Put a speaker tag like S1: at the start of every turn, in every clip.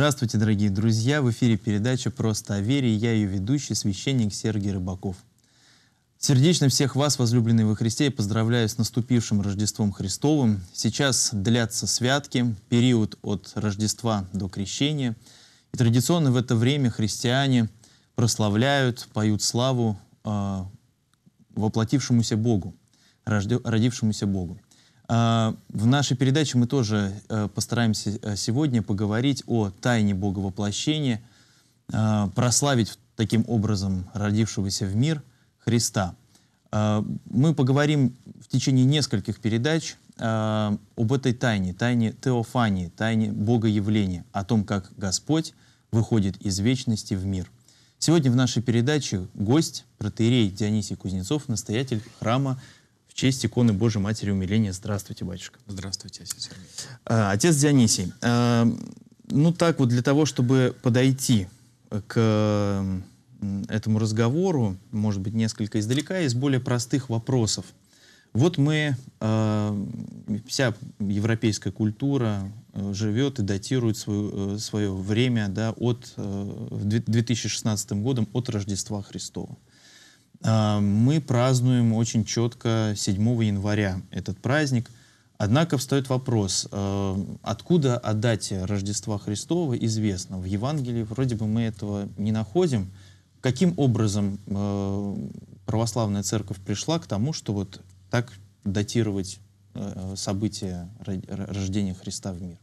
S1: Здравствуйте, дорогие друзья! В эфире передача «Просто о вере» и я ее ведущий, священник Сергей Рыбаков. Сердечно всех вас, возлюбленные во Христе, я поздравляю с наступившим Рождеством Христовым. Сейчас длятся святки, период от Рождества до Крещения. И традиционно в это время христиане прославляют, поют славу э, воплотившемуся Богу, родившемуся Богу. А, в нашей передаче мы тоже э, постараемся э, сегодня поговорить о тайне Бога воплощения, э, прославить таким образом родившегося в мир Христа. Мы поговорим в течение нескольких передач об этой тайне, тайне теофании, тайне Бога явления, о том, как Господь выходит из вечности в мир. Сегодня в нашей передаче гость, Протерей Дионисий Кузнецов, настоятель храма в честь иконы Божьей Матери Умиления. Здравствуйте, батюшка. Здравствуйте, отец Сергей. А, отец Дионисий, а, ну так вот для того, чтобы подойти к этому разговору, может быть, несколько издалека, из более простых вопросов. Вот мы, а, вся европейская культура э, живет и датирует свою, э, свое время да, от, э, 2016 годом от Рождества Христова. А, мы празднуем очень четко 7 января этот праздник. Однако встает вопрос, э, откуда о дате Рождества Христова известно? В Евангелии вроде бы мы этого не находим. Каким образом э, православная церковь пришла к тому, что вот так датировать э, события рождения Христа в мир?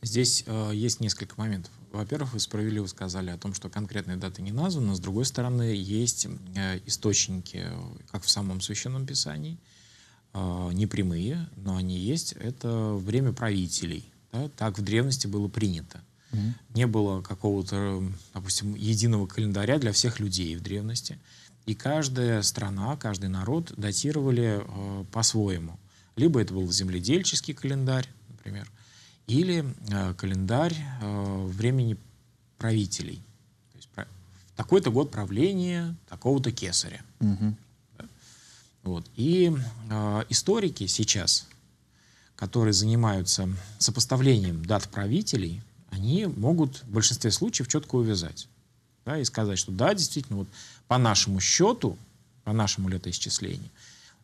S1: Здесь э,
S2: есть несколько моментов во-первых, вы справедливо сказали о том, что конкретные даты не названы. С другой стороны, есть э, источники, э, как в самом Священном Писании, э, не прямые, но они есть. Это время правителей. Да? Так в древности было принято. Mm-hmm. Не было какого-то, допустим, единого календаря для всех людей в древности. И каждая страна, каждый народ датировали по-своему. Либо это был земледельческий календарь, например, или э, календарь э, времени правителей. То есть про, такой-то год правления такого-то кесаря.
S1: Угу. Да?
S2: Вот. И э, историки сейчас, которые занимаются сопоставлением дат правителей, они могут в большинстве случаев четко увязать. Да, и сказать, что да, действительно, вот по нашему счету, по нашему летоисчислению,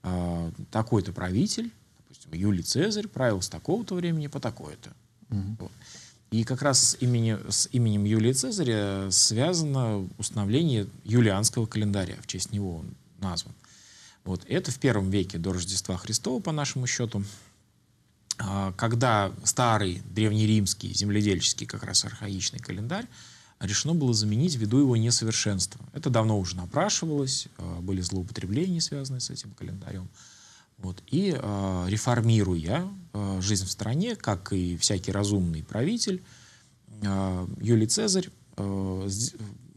S2: э, такой-то правитель допустим, Юлий Цезарь правил с такого-то времени по такое-то. Угу. Вот. И как раз с, имени, с именем Юлия Цезаря связано установление юлианского календаря, в честь него он назван. Вот. Это в первом веке до Рождества Христова, по нашему счету, а, когда старый древнеримский земледельческий, как раз архаичный календарь, решено было заменить ввиду его несовершенства. Это давно уже напрашивалось, а, были злоупотребления, связанные с этим календарем. Вот, и э, а, реформируя э, а, жизнь в стране, как и всякий разумный правитель, э, Юлий Цезарь э,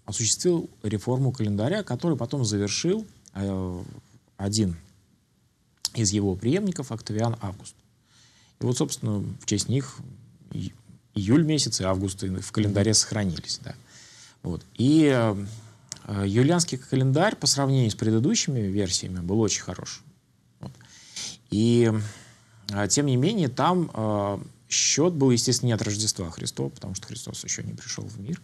S2: осуществил реформу календаря, который потом завершил э, один из его преемников, Октавиан Август. И вот, собственно, в честь них июль месяц и август в календаре сохранились. Да. Вот. И э, юлианский календарь по сравнению с предыдущими версиями был очень хорош. И а, тем не менее, там э, счет был, естественно, не от Рождества Христова, потому что Христос еще не пришел в мир.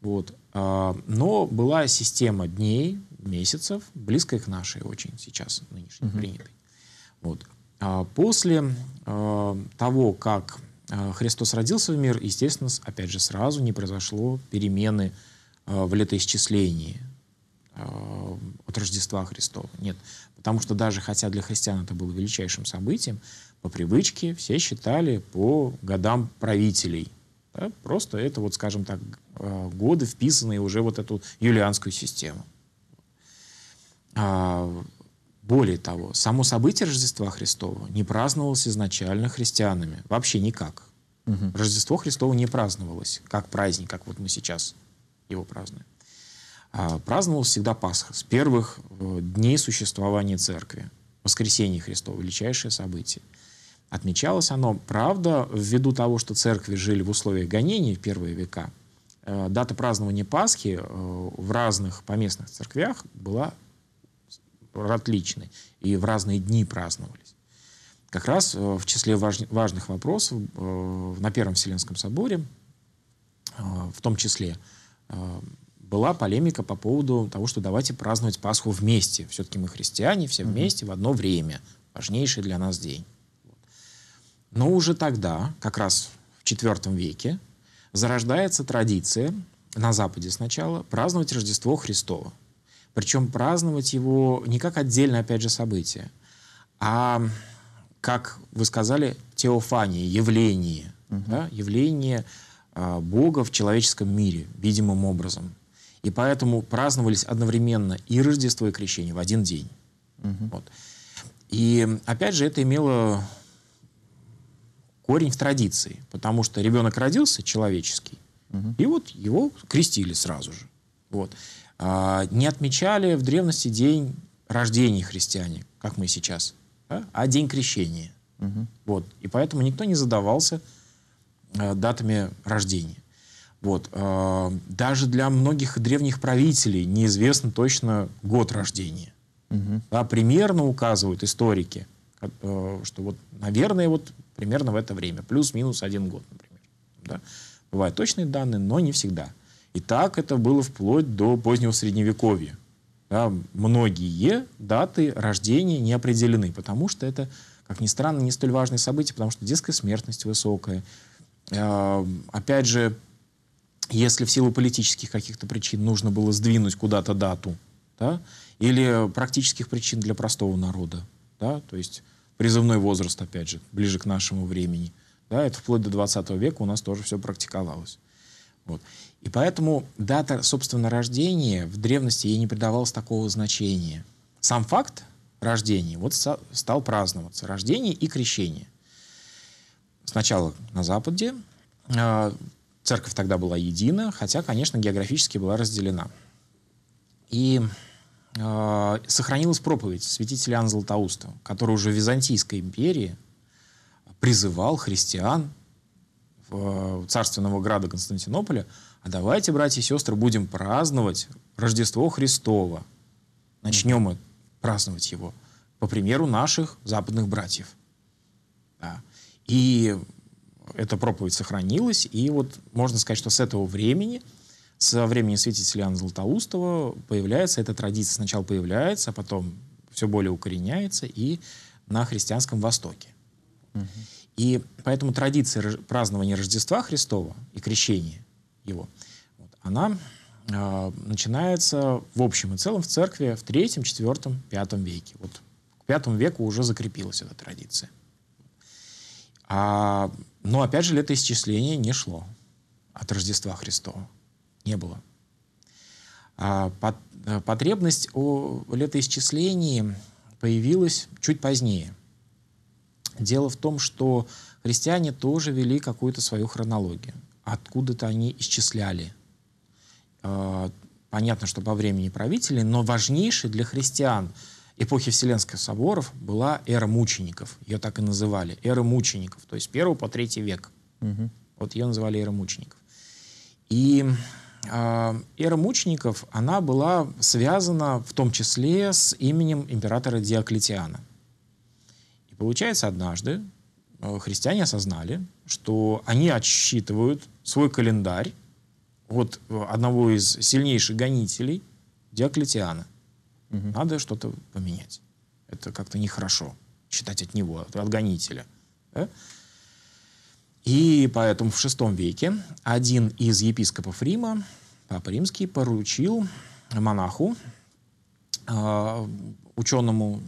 S2: Вот. Э, но была система дней, месяцев, близкая к нашей очень сейчас, нынешней, угу. принятой. Вот. А после э, того, как Христос родился в мир, естественно, опять же, сразу не произошло перемены в летоисчислении Э, от Рождества Христова. Нет. Потому что даже хотя для христиан это было величайшим событием, по привычке все считали по годам правителей. Да? Просто это, вот, скажем так, э, годы, вписанные уже вот эту юлианскую систему. А, более того, само событие Рождества Христова не праздновалось изначально христианами. Вообще никак. Угу. Рождество Христово не праздновалось как праздник, как вот мы сейчас его празднуем. А, праздновалась всегда Пасха с первых э, дней существования церкви. Воскресение Христово, величайшее событие. Отмечалось оно, правда, ввиду того, что церкви жили в условиях гонений в первые века, э, дата празднования Пасхи э, в разных поместных церквях была отличной, и в разные дни праздновались. Как раз в числе важных вопросов на Первом Вселенском соборе, в том числе была полемика по поводу того, что давайте праздновать Пасху вместе. Все-таки мы христиане, все вместе, в одно время. Важнейший для нас день. Но уже тогда, как раз в IV веке, зарождается традиция, на Западе сначала, праздновать Рождество Христово. Причем праздновать его не как отдельное, опять же, событие, а как вы сказали, Теофания, явление. Угу. Да, явление а, Бога в человеческом мире, видимым образом. И поэтому праздновались одновременно и Рождество, и Крещение в один день. Угу. Вот. И опять же, это имело корень в традиции, потому что ребенок родился человеческий, угу. и вот его крестили сразу же. Вот. А, не отмечали в древности день рождения христиане, как мы сейчас, да? а день крещения. Угу. Вот. И поэтому никто не задавался э, датами рождения. Вот. Э, даже для многих древних правителей неизвестно точно год рождения. Угу. Да, примерно указывают историки, э, что вот, наверное, вот примерно в это время, плюс-минус один год, например. Да? Бывают точные данные, но не всегда. И так это было вплоть до позднего Средневековья. Да? Многие даты рождения не определены, потому что это, как ни странно, не столь важные события, потому что детская смертность высокая. Э, опять же, если в силу политических каких-то причин нужно было сдвинуть куда-то дату, да, или практических причин для простого народа, да, то есть призывной возраст, опять же, ближе к нашему времени, да, это вплоть до 20 века у нас тоже все практиковалось. Вот. И поэтому дата, собственно, рождения в древности ей не придавалось такого значения. Сам факт рождения вот стал праздноваться. Рождение и крещение. Сначала на Западе, а, Церковь тогда была едина, хотя, конечно, географически была разделена. И э, сохранилась проповедь святителя Иоанна Златоуста, который уже в Византийской империи призывал христиан в, э, царственного града Константинополя, а давайте, братья и сестры, будем праздновать Рождество Христова. Начнем mm-hmm. праздновать его, по примеру наших западных братьев. Да. И эта проповедь сохранилась, и вот можно сказать, что с этого времени, со времени святителя Иоанна Златоустова появляется эта традиция. Сначала появляется, а потом все более укореняется и на христианском Востоке. Угу. И поэтому традиция празднования Рождества Христова и крещения его, вот, она э, начинается в общем и целом в церкви в третьем, четвертом, пятом веке. Вот к пятому веку уже закрепилась эта традиция. А но опять же, летоисчисление не шло от Рождества Христова. Не было. А, под, потребность о летоисчислении появилась чуть позднее. Дело в том, что христиане тоже вели какую-то свою хронологию. Откуда-то они исчисляли. А, понятно, что по времени правителей, но важнейший для христиан – эпохи Вселенских соборов была эра мучеников. Ее так и называли. Эра мучеников. То есть первый по третий век. Угу. Вот ее называли эра мучеников. И э, эра мучеников, она была связана в том числе с именем императора Диоклетиана. И получается, однажды э, христиане осознали, что они отсчитывают свой календарь от э, одного из сильнейших гонителей Диоклетиана – Угу. Надо что-то поменять. Это как-то нехорошо считать от него, от гонителя. Да? И поэтому в VI веке один из епископов Рима, Папа Римский, поручил монаху, а, ученому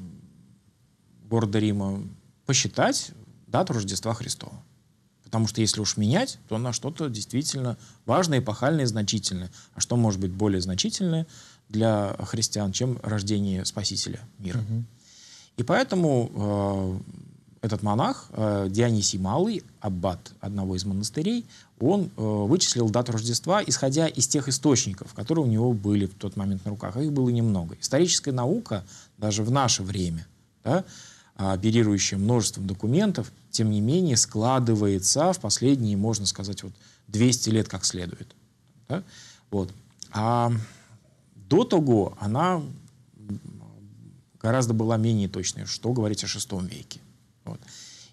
S2: города Рима, посчитать дату Рождества Христова. Потому что если уж менять, то на что-то действительно важное, эпохальное, значительное. А что может быть более значительное, для христиан, чем рождение Спасителя мира. Угу. И поэтому э, этот монах, э, Дионисий Малый, аббат одного из монастырей, он э, вычислил дату Рождества, исходя из тех источников, которые у него были в тот момент на руках. Их было немного. Историческая наука, даже в наше время, да, а, оперирующая множеством документов, тем не менее складывается в последние, можно сказать, вот 200 лет как следует. Да? Вот. А до того она гораздо была менее точной, что говорить о шестом веке. Вот.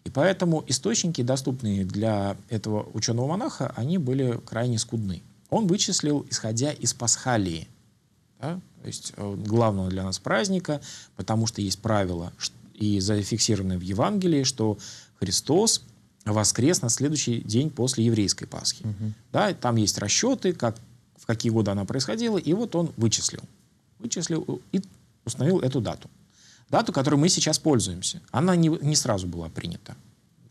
S2: И поэтому источники, доступные для этого ученого-монаха, они были крайне скудны. Он вычислил, исходя из пасхалии, да, то есть э, главного для нас праздника, потому что есть правило, и зафиксированное в Евангелии, что Христос воскрес на следующий день после еврейской Пасхи. Угу. Да, там есть расчеты, как в какие годы она происходила, и вот он вычислил. Вычислил э, и установил эту дату. Дату, которой мы сейчас пользуемся. Она не, не сразу была принята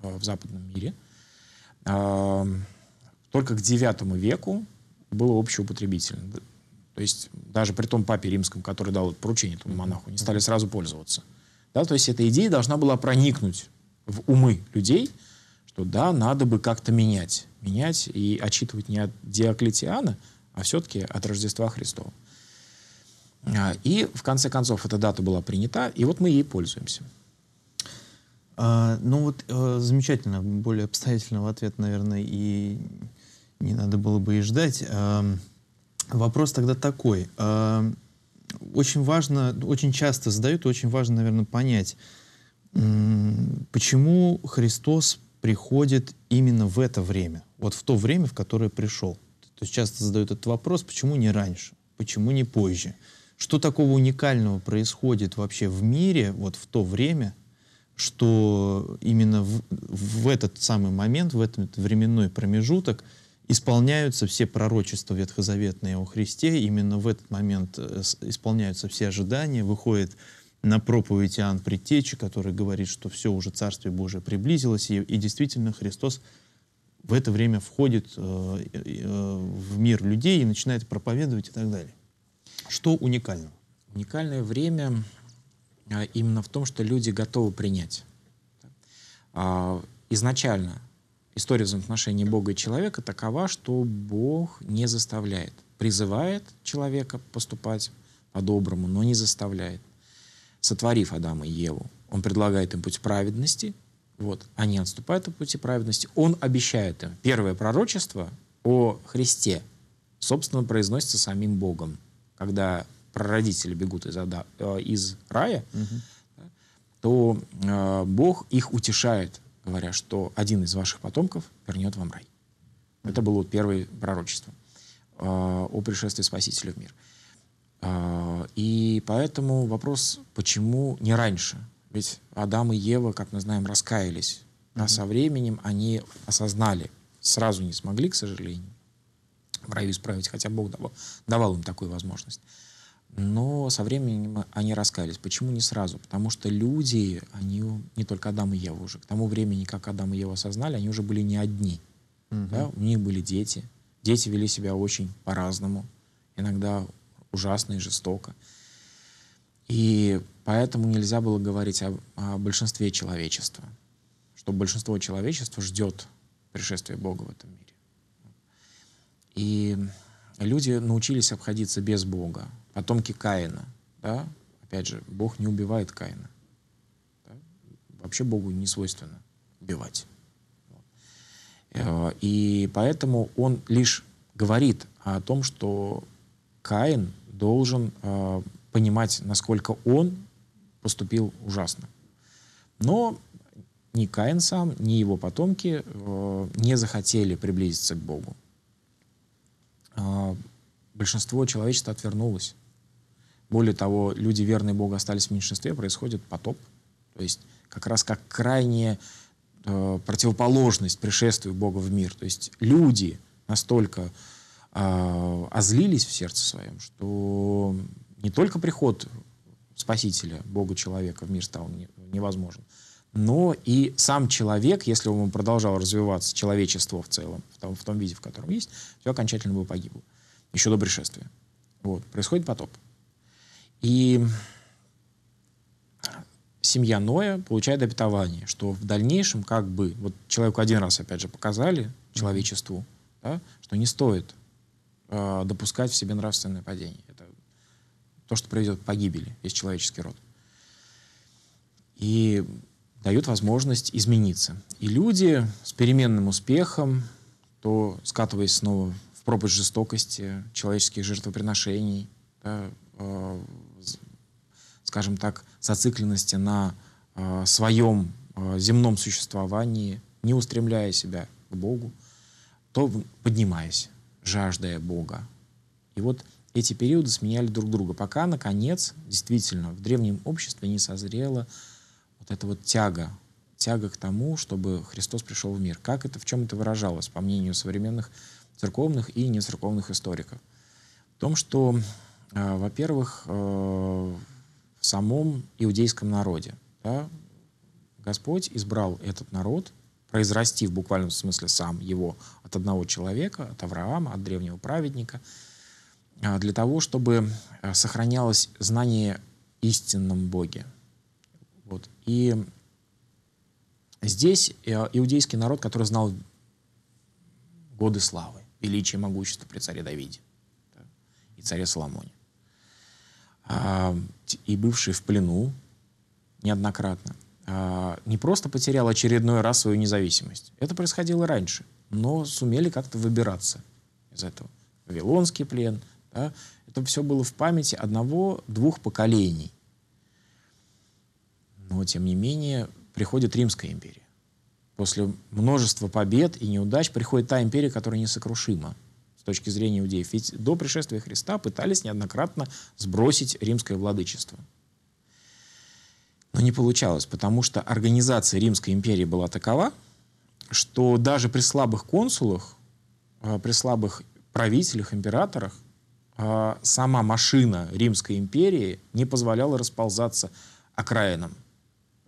S2: э, в западном мире. Только к IX веку было общеупотребительно. То есть даже при том папе римском, который дал поручение этому монаху, не стали сразу пользоваться. Да, то есть эта идея должна была проникнуть в умы людей, что да, надо бы как-то менять. Менять и отчитывать не от Диоклетиана – а все-таки от Рождества Христова. А, и, в конце концов, эта дата была принята, и вот мы ей пользуемся.
S1: А, ну вот, э, замечательно. Более обстоятельного ответ, наверное, и не надо было бы и ждать. А, вопрос тогда такой. А, очень важно, очень часто задают, очень важно, наверное, понять, почему Христос приходит именно в это время, вот в то время, в которое пришел. То есть часто задают этот вопрос, почему не раньше, почему не позже. Что такого уникального происходит вообще в мире вот в то время, что именно в, в этот самый момент, в этот временной промежуток исполняются все пророчества ветхозаветные о Христе, именно в этот момент э, исполняются все ожидания, выходит на проповедь Иоанн Предтечи, который говорит, что все уже Царствие Божие приблизилось, и, и действительно Христос — в это время входит э, э, в мир людей и начинает проповедовать и так далее. Что уникально? Уникальное время э, именно в том, что люди готовы принять.
S2: А, изначально история взаимоотношений Бога и человека такова, что Бог не заставляет, призывает человека поступать по-доброму, но не заставляет. Сотворив Адама и Еву, он предлагает им путь праведности, вот. Они отступают от пути праведности. Он обещает им. Первое пророчество о Христе, собственно, произносится самим Богом. Когда прародители бегут из, ада, э, из рая,
S1: угу.
S2: то э, Бог их утешает, говоря, что один из ваших потомков вернет вам рай. Угу. Это было первое пророчество э, о пришествии Спасителя в мир. Э, и поэтому вопрос, почему не раньше? Ведь Адам и Ева, как мы знаем, раскаялись. Mm-hmm. А со временем они осознали. Сразу не смогли, к сожалению, в раю исправить, хотя Бог давал, давал им такую возможность. Но со временем они раскаялись. Почему не сразу? Потому что люди, они не только Адам и Ева уже. К тому времени, как Адам и Ева осознали, они уже были не одни. Угу. Да? У них были дети. Дети вели себя очень по-разному. Иногда ужасно и жестоко. И поэтому нельзя было говорить о, о большинстве человечества, что большинство человечества ждет пришествия Бога в этом мире. И люди научились обходиться без Бога. Потомки Каина, да, опять же, Бог не убивает Каина. Да? Вообще Богу не свойственно убивать. И поэтому он лишь говорит о том, что Каин должен э, понимать, насколько он поступил ужасно. Но ни Каин сам, ни его потомки э, не захотели приблизиться к Богу. Э, большинство человечества отвернулось. Более того, люди верные Богу остались в меньшинстве, происходит потоп. То есть как раз как крайняя э, противоположность пришествию Бога в мир. То есть люди настолько э, озлились в сердце своем, что не только приход Спасителя, Бога человека в мир стал невозможен, но и сам человек, если бы он продолжал развиваться, человечество в целом, в том, в том виде, в котором есть, все окончательно бы погибло. Еще до пришествия. Вот. Происходит потоп. И семья Ноя получает обетование, что в дальнейшем как бы, вот человеку один раз, опять же, показали, человечеству, да, что не стоит э, допускать в себе нравственное падение. Это то, что приведет к погибели, весь человеческий род. И дают возможность измениться. И люди с переменным успехом, то скатываясь снова в пропасть жестокости, человеческих жертвоприношений, да, э, скажем так, зацикленности на э, своем э, земном существовании, не устремляя себя к Богу, то поднимаясь, жаждая Бога. И вот эти периоды сменяли друг друга, пока, наконец, действительно, в древнем обществе не созрела вот эта вот тяга, тяга к тому, чтобы Христос пришел в мир. Как это, в чем это выражалось, по мнению современных церковных и нецерковных историков? В том, что, э, во-первых, э, в самом иудейском народе да, Господь избрал этот народ, произрасти в буквальном смысле сам его от одного человека, от Авраама, от древнего праведника — а, для того, чтобы а, сохранялось знание истинном Боге. Вот. И здесь э, иудейский народ, который знал годы славы, величие, могущество при царе Давиде и царе Соломоне, а, и бывший в плену неоднократно, не просто потерял очередной раз свою независимость. Это происходило раньше, но сумели как-то выбираться из этого. Вавилонский плен — да? Это все было в памяти одного-двух поколений. Но, тем не менее, приходит Римская империя. После множества побед и неудач приходит та империя, которая несокрушима с точки зрения иудеев. Ведь до пришествия Христа пытались неоднократно сбросить римское владычество. Но не получалось, потому что организация Римской империи была такова, что даже при слабых консулах, э, при слабых правителях, императорах а, сама машина Римской империи не позволяла расползаться окраинам,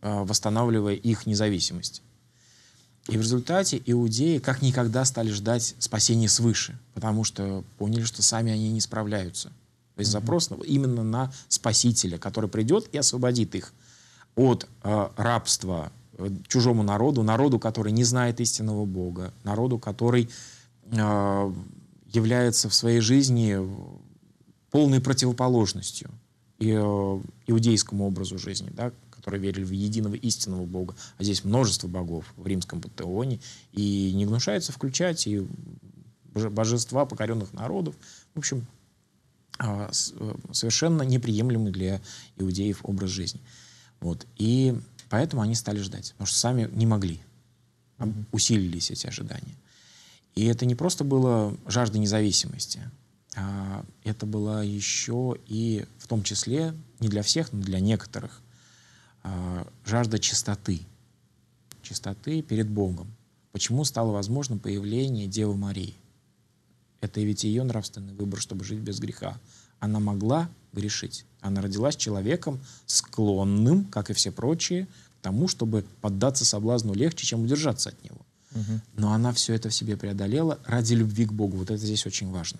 S2: а, восстанавливая их независимость. И в результате иудеи как никогда стали ждать спасения свыше, потому что поняли, что сами они не справляются. То есть mm запрос именно на спасителя, который придет и освободит их от а, рабства э, чужому народу, народу, который не знает истинного Бога, народу, который является в своей жизни полной противоположностью э, иудейскому образу жизни, да, которые верили в единого истинного Бога. А здесь множество богов в римском пантеоне, и не гнушается включать и божества покоренных народов. В общем, а, э, совершенно неприемлемый для иудеев образ жизни. Вот. И поэтому они стали ждать, потому что сами не могли. усилились эти ожидания. И это не просто было жажда независимости, а это было еще и в том числе, не для всех, но для некоторых, а, жажда чистоты. Чистоты перед Богом. Почему стало возможно появление Девы Марии? Это ведь ее нравственный выбор, чтобы жить без греха. Она могла грешить. Она родилась человеком, склонным, как и все прочие, к тому, чтобы поддаться соблазну легче, чем удержаться от него. Но она все это в себе преодолела ради любви к Богу. Вот это здесь очень важно.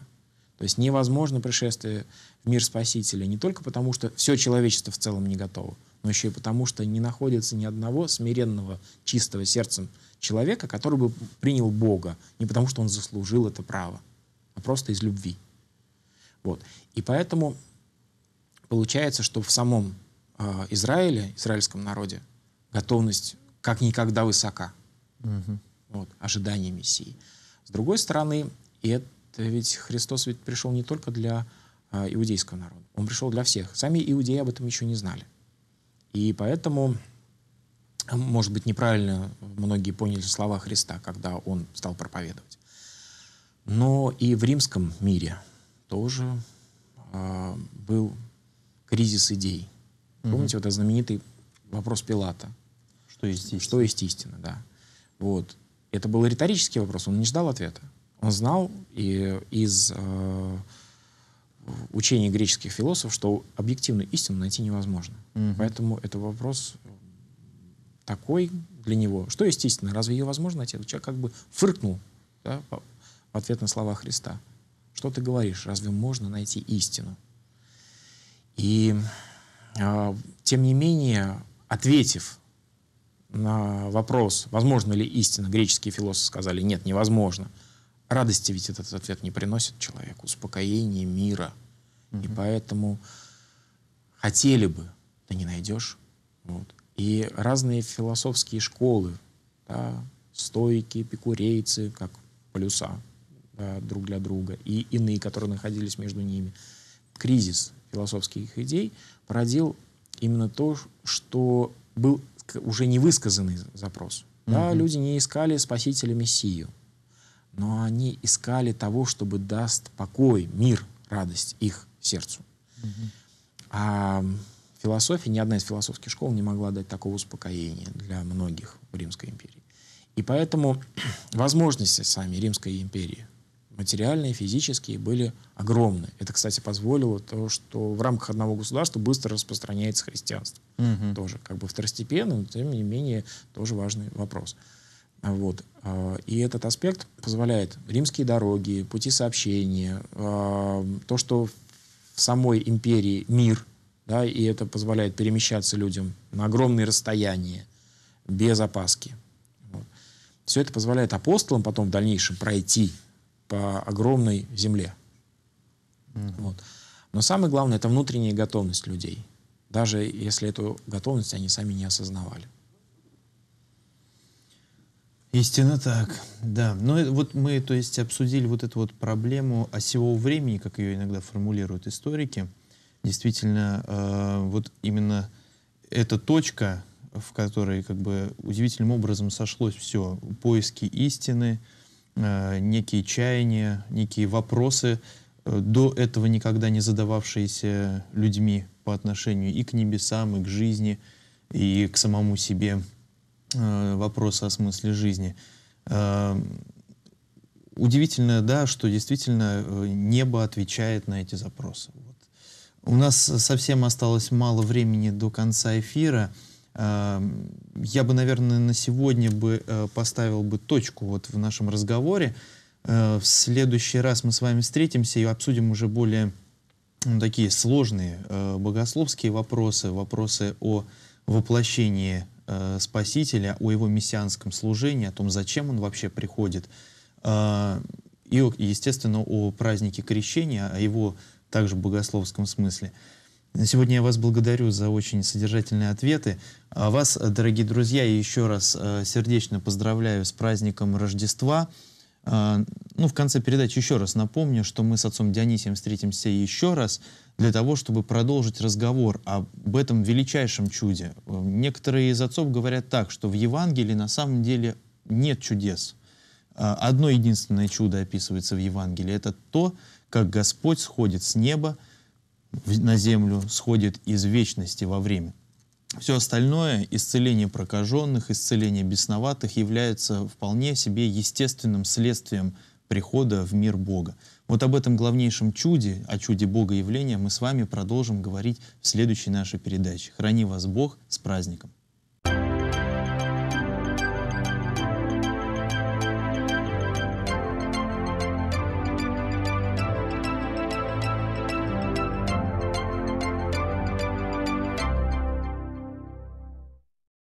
S2: То есть невозможно пришествие в мир Спасителя не только потому, что все человечество в целом не готово, но еще и потому, что не находится ни одного смиренного, чистого сердцем человека, который бы принял Бога. Не потому, что он заслужил это право, а просто из любви. Вот. И поэтому получается, что в самом э, Израиле, израильском народе, готовность как никогда высока. Угу вот, ожидание Мессии. С другой стороны, это ведь Христос ведь пришел не только для э, иудейского народа, он пришел для всех. Сами иудеи об этом еще не знали. И поэтому, может быть, неправильно многие поняли слова Христа, когда он стал проповедовать. Но и в римском мире тоже э, был кризис идей. Угу. Помните, вот этот знаменитый вопрос Пилата. Что есть истина? Что есть истина, да. Вот. Это был риторический вопрос, он не ждал ответа. Он знал и, из э, учений греческих философов, что объективную истину найти невозможно. Mm-hmm. Поэтому это вопрос такой для него. Что есть истина? Разве ее возможно найти? Человек как бы фыркнул да, в ответ на слова Христа. Что ты говоришь? Разве можно найти истину? И э, тем не менее, ответив на вопрос, возможно ли истина, греческие философы сказали, нет, невозможно. Радости ведь этот ответ не приносит человеку, успокоения, мира. Mm-hmm. И поэтому хотели бы, ты не найдешь. Вот. И разные философские школы, да, стойки, пикурейцы, как полюса да, друг для друга, и иные, которые находились между ними. Кризис философских идей породил именно то, что был уже невысказанный запрос. Mm-hmm. Да, люди не искали спасителя Мессию, но они искали того, чтобы даст покой, мир, радость их сердцу. Mm-hmm. А философия, ни одна из философских школ не могла дать такого успокоения для многих в Римской империи. И поэтому возможности сами Римской империи материальные, физические, были огромны. Это, кстати, позволило то, что в рамках одного государства быстро распространяется христианство. Угу. Тоже как бы второстепенный, но тем не менее тоже важный вопрос. А вот. А, и этот аспект позволяет римские дороги, пути сообщения, а, то, что в самой империи мир, да, и это позволяет перемещаться людям на огромные расстояния без опаски. Вот. Все это позволяет апостолам потом в дальнейшем пройти по огромной земле. mm Вот. Но самое главное — это внутренняя готовность людей.
S1: Даже если эту готовность они сами не осознавали. Истинно так, да. Но ну, вот мы, то есть, обсудили вот эту вот проблему осевого времени, как ее иногда формулируют историки. Действительно, э, вот именно эта точка, в которой как бы удивительным образом сошлось все. Поиски истины — Э, некие чаяния, некие вопросы, э, до этого никогда не задававшиеся людьми по отношению и к небесам, и к жизни, и к самому себе э, вопросы о смысле жизни. Удивительно, да, что действительно небо отвечает на эти запросы. Вот. У нас совсем осталось мало времени до конца эфира. Эм, я бы, наверное, на сегодня бы э, поставил бы точку вот в нашем разговоре. Э, в следующий раз мы с вами встретимся и обсудим уже более ну, такие сложные э, богословские вопросы, вопросы о воплощении Спасителя, о его мессианском служении, о том, зачем он вообще приходит, и, естественно, о празднике крещения, о его также богословском смысле сегодня я вас благодарю за очень содержательные ответы. А вас, дорогие друзья, еще раз э, сердечно поздравляю с праздником Рождества. А, ну, в конце передачи еще раз напомню, что мы с отцом Дионисием встретимся еще раз для того, чтобы продолжить разговор об этом величайшем чуде. Некоторые из отцов говорят так, что в Евангелии на самом деле нет чудес. А, одно единственное чудо описывается в Евангелии. Это то, как Господь сходит с неба – на землю сходит из вечности во время. Все остальное, исцеление прокаженных, исцеление бесноватых, является вполне себе естественным следствием прихода в мир Бога. Вот об этом главнейшем чуде, о чуде Бога явления, мы с вами продолжим говорить в следующей нашей передаче. Храни вас Бог с праздником!